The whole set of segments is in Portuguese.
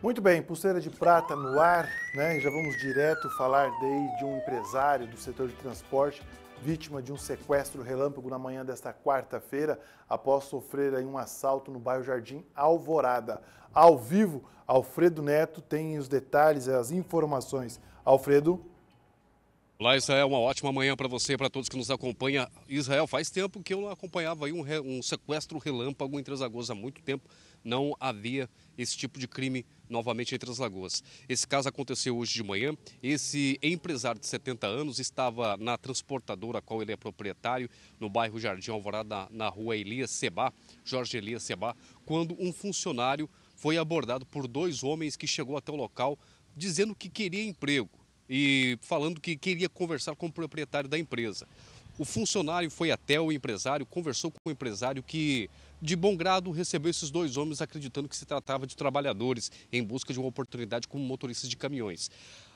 Muito bem, pulseira de prata no ar, né? E já vamos direto falar daí de um empresário do setor de transporte vítima de um sequestro relâmpago na manhã desta quarta-feira, após sofrer aí, um assalto no bairro Jardim Alvorada. Ao vivo, Alfredo Neto tem os detalhes, as informações. Alfredo. Olá, Israel. Uma ótima manhã para você e para todos que nos acompanham. Israel, faz tempo que eu não acompanhava aí um, um sequestro relâmpago em Três Lagoas, há muito tempo não havia esse tipo de crime novamente entre as lagoas. Esse caso aconteceu hoje de manhã. Esse empresário de 70 anos estava na transportadora a qual ele é proprietário, no bairro Jardim Alvorada, na rua Elias Sebá, Jorge Elias Sebá, quando um funcionário foi abordado por dois homens que chegou até o local dizendo que queria emprego e falando que queria conversar com o proprietário da empresa. O funcionário foi até o empresário, conversou com o empresário que, de bom grado, recebeu esses dois homens acreditando que se tratava de trabalhadores em busca de uma oportunidade como motoristas de caminhões.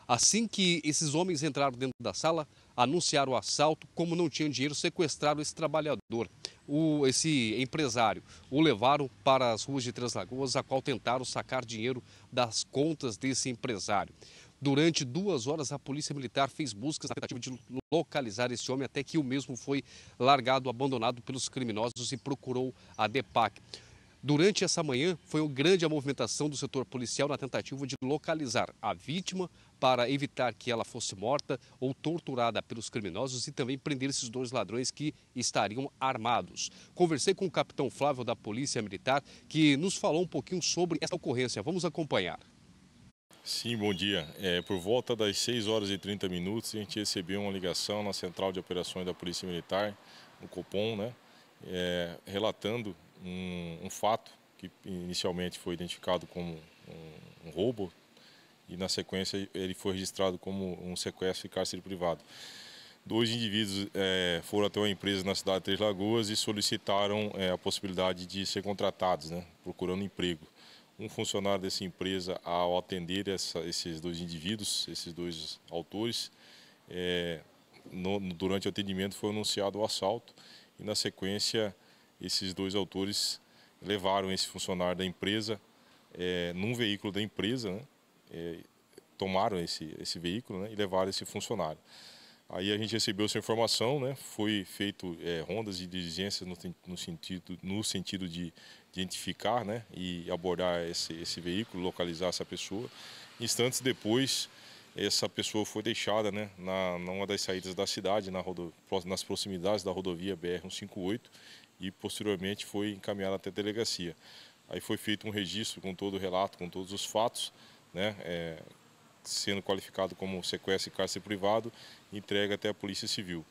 Assim que esses homens entraram dentro da sala, anunciaram o assalto, como não tinham dinheiro, sequestraram esse trabalhador, o, esse empresário. O levaram para as ruas de Três Lagoas, a qual tentaram sacar dinheiro das contas desse empresário. Durante duas horas, a Polícia Militar fez buscas na tentativa de localizar esse homem, até que o mesmo foi largado, abandonado pelos criminosos e procurou a DEPAC. Durante essa manhã, foi uma grande a movimentação do setor policial na tentativa de localizar a vítima para evitar que ela fosse morta ou torturada pelos criminosos e também prender esses dois ladrões que estariam armados. Conversei com o capitão Flávio da Polícia Militar, que nos falou um pouquinho sobre essa ocorrência. Vamos acompanhar. Sim, bom dia. É, por volta das 6 horas e 30 minutos, a gente recebeu uma ligação na Central de Operações da Polícia Militar, no Copom, né, é, relatando um, um, fato que inicialmente foi identificado como um, um, roubo e, na sequência, ele foi registrado como um sequestro e cárcere privado. Dois indivíduos é, foram até uma empresa na cidade de Três Lagoas e solicitaram é, a possibilidade de ser contratados, né, procurando emprego um funcionário dessa empresa, ao atender essa, esses dois indivíduos, esses dois autores, é, no, durante o atendimento foi anunciado o assalto e, na sequência, esses dois autores levaram esse funcionário da empresa é, num veículo da empresa, né? é, tomaram esse, esse veículo né? e levaram esse funcionário. Aí a gente recebeu essa informação, né? Foi feito é, rondas de diligência no, no, sentido, no sentido de identificar, né? E abordar esse, esse veículo, localizar essa pessoa. Instantes depois, essa pessoa foi deixada, né? Na, numa das saídas da cidade, na rodo, nas proximidades da rodovia BR 158 e posteriormente foi encaminhada até a delegacia. Aí foi feito um registro com todo o relato, com todos os fatos, né? É, sendo qualificado como sequestro e cárcere privado, entrega até a Polícia Civil.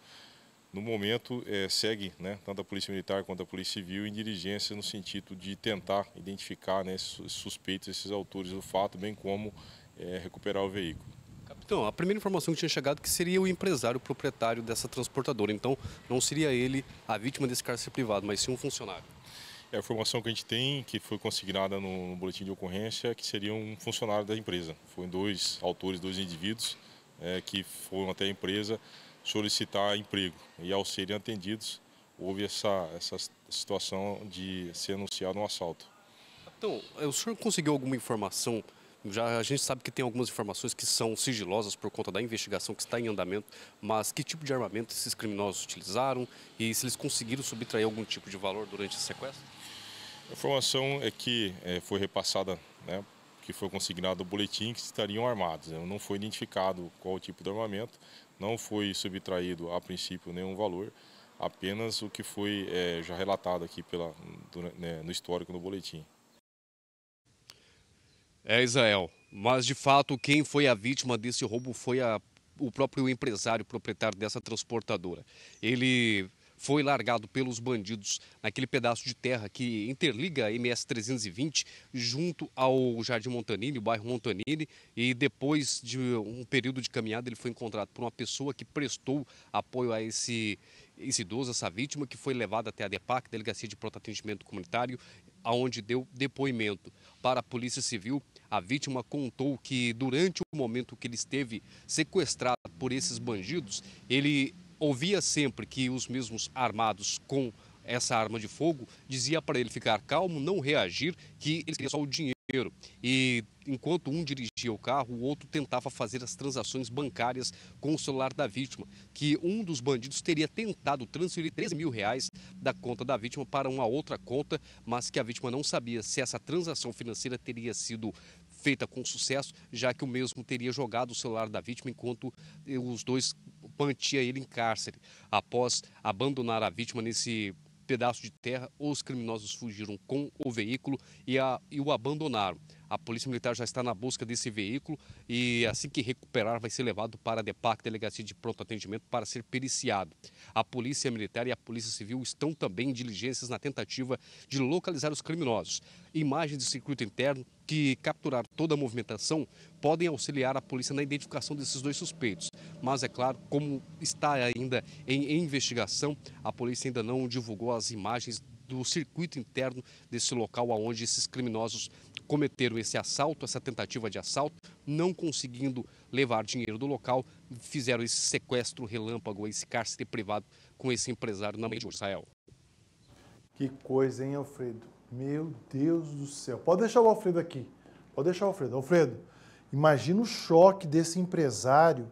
No momento, é, segue né, tanto a Polícia Militar quanto a Polícia Civil em diligência no sentido de tentar identificar né, esses suspeitos, esses autores do fato, bem como é, recuperar o veículo. Capitão, a primeira informação que tinha chegado é que seria o empresário proprietário dessa transportadora. Então, não seria ele a vítima desse cárcere privado, mas sim um funcionário. É a informação que a gente tem, que foi consignada no, boletim de ocorrência, que seria um funcionário da empresa. Foram dois autores, dois indivíduos é, que foram até a empresa solicitar emprego. E ao serem atendidos, houve essa, essa situação de ser anunciado um assalto. Então, é, o senhor conseguiu alguma informação já a gente sabe que tem algumas informações que são sigilosas por conta da investigação que está em andamento, mas que tipo de armamento esses criminosos utilizaram e se eles conseguiram subtrair algum tipo de valor durante esse sequestro? A informação é que é, foi repassada, né, que foi consignado o boletim que estariam armados. Né? Não foi identificado qual tipo de armamento, não foi subtraído a princípio nenhum valor, apenas o que foi é, já relatado aqui pela, né, no histórico, no boletim. É, Israel. Mas, de fato, quem foi a vítima desse roubo foi a, o próprio empresário, proprietário dessa transportadora. Ele foi largado pelos bandidos naquele pedaço de terra que interliga a MS 320 junto ao Jardim Montanini, o bairro Montanini, e depois de um período de caminhada ele foi encontrado por uma pessoa que prestou apoio a esse esse idoso, essa vítima, que foi levada até a DEPAC, Delegacia de Pronto Atendimento Comunitário, aonde deu depoimento para a Polícia Civil a vítima contou que durante o momento que ele esteve sequestrado por esses bandidos, ele ouvia sempre que os mesmos armados com essa arma de fogo, dizia para ele ficar calmo, não reagir, que ele queria só o dinheiro. E enquanto um dirigia o carro, o outro tentava fazer as transações bancárias com o celular da vítima, que um dos bandidos teria tentado transferir 3 mil reais da conta da vítima para uma outra conta, mas que a vítima não sabia se essa transação financeira teria sido feita com sucesso, já que o mesmo teria jogado o celular da vítima enquanto eh, os dois mantinha ele em cárcere. Após abandonar a vítima nesse pedaço de terra, os criminosos fugiram com o veículo e, a, e o abandonaram. A Polícia Militar já está na busca desse veículo e assim que recuperar vai ser levado para a DEPAC, Delegacia de Pronto Atendimento, para ser periciado. A Polícia Militar e a Polícia Civil estão também em diligências na tentativa de localizar os criminosos. Imagens do circuito interno que capturaram toda a movimentação podem auxiliar a polícia na identificação desses dois suspeitos. Mas é claro, como está ainda em investigação, a polícia ainda não divulgou as imagens do circuito interno desse local aonde esses criminosos cometeram esse assalto, essa tentativa de assalto, não conseguindo levar dinheiro do local, fizeram esse sequestro relâmpago, esse cárcere privado com esse empresário na mente de Israel. Que coisa, hein, Alfredo? Meu Deus do céu. Pode deixar o Alfredo aqui. Pode deixar o Alfredo. Alfredo, imagina o choque desse empresário,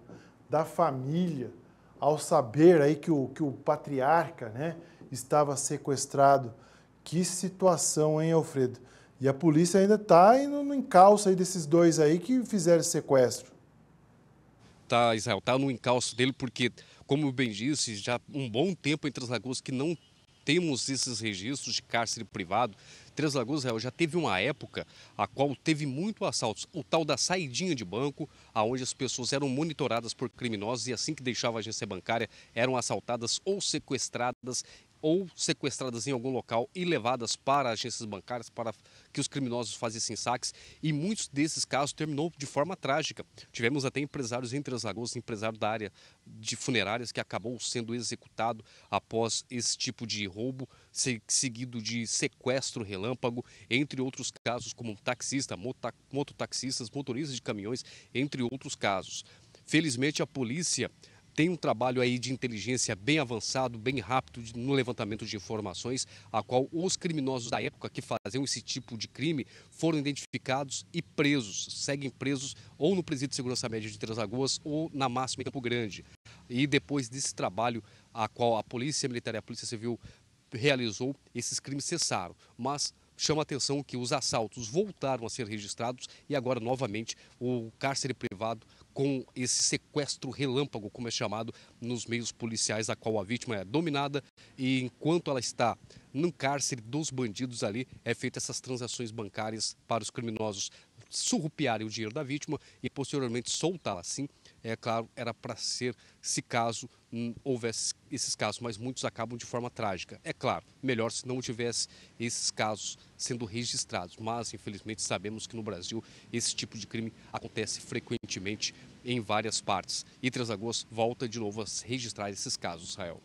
da família, ao saber aí que o, que o patriarca né, estava sequestrado. Que situação, hein, Alfredo? E a polícia ainda está no, no encalço aí desses dois aí que fizeram esse sequestro. Tá, Israel, está no encalço dele porque, como bem disse, já um bom tempo em Três Lagoas que não temos esses registros de cárcere privado. Três Lagoas Israel, já teve uma época a qual teve muito assaltos, o tal da saidinha de banco, aonde as pessoas eram monitoradas por criminosos e assim que deixavam a agência bancária eram assaltadas ou sequestradas ou sequestradas em algum local e levadas para agências bancárias para que os criminosos fizessem saques. E muitos desses casos terminou de forma trágica. Tivemos até empresários em Três Lagoas, empresário da área de funerárias que acabou sendo executado após esse tipo de roubo, seguido de sequestro relâmpago, entre outros casos como taxista, mototaxistas, motoristas de caminhões, entre outros casos. Felizmente a polícia tem um trabalho aí de inteligência bem avançado, bem rápido no levantamento de informações, a qual os criminosos da época que faziam esse tipo de crime foram identificados e presos, seguem presos ou no presídio de segurança média de Três Lagoas ou na máxima em Campo Grande. E depois desse trabalho, a qual a polícia militar e a polícia civil realizou, esses crimes cessaram, mas chama a atenção que os assaltos voltaram a ser registrados e agora novamente o cárcere privado com esse sequestro relâmpago, como é chamado nos meios policiais, a qual a vítima é dominada e enquanto ela está no cárcere dos bandidos ali, é feita essas transações bancárias para os criminosos surrupiarem o dinheiro da vítima e posteriormente soltá-la. Assim, é claro, era para ser se caso hum, houvesse esses casos, mas muitos acabam de forma trágica. É claro, melhor se não tivesse esses casos sendo registrados, mas infelizmente sabemos que no Brasil esse tipo de crime acontece frequentemente em várias partes. E Três Lagoas volta de novo a registrar esses casos, Israel.